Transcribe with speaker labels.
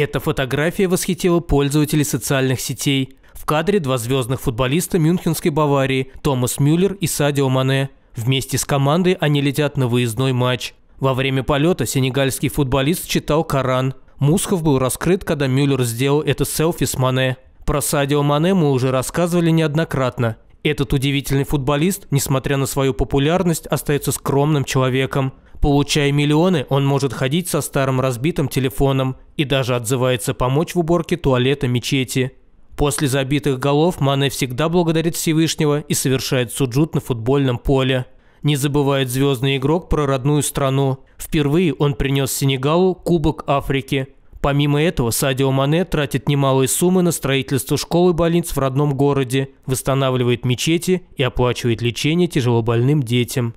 Speaker 1: Эта фотография восхитила пользователей социальных сетей. В кадре два звездных футболиста Мюнхенской Баварии – Томас Мюллер и Садио Мане. Вместе с командой они летят на выездной матч. Во время полета сенегальский футболист читал Коран. Мусхов был раскрыт, когда Мюллер сделал это селфи с Мане. Про Садио Мане мы уже рассказывали неоднократно. Этот удивительный футболист, несмотря на свою популярность, остается скромным человеком. Получая миллионы, он может ходить со старым разбитым телефоном и даже отзывается помочь в уборке туалета мечети. После забитых голов Мане всегда благодарит Всевышнего и совершает суджут на футбольном поле. Не забывает звездный игрок про родную страну. Впервые он принес Сенегалу Кубок Африки. Помимо этого, Садио Мане тратит немалые суммы на строительство школ и больниц в родном городе, восстанавливает мечети и оплачивает лечение тяжелобольным детям.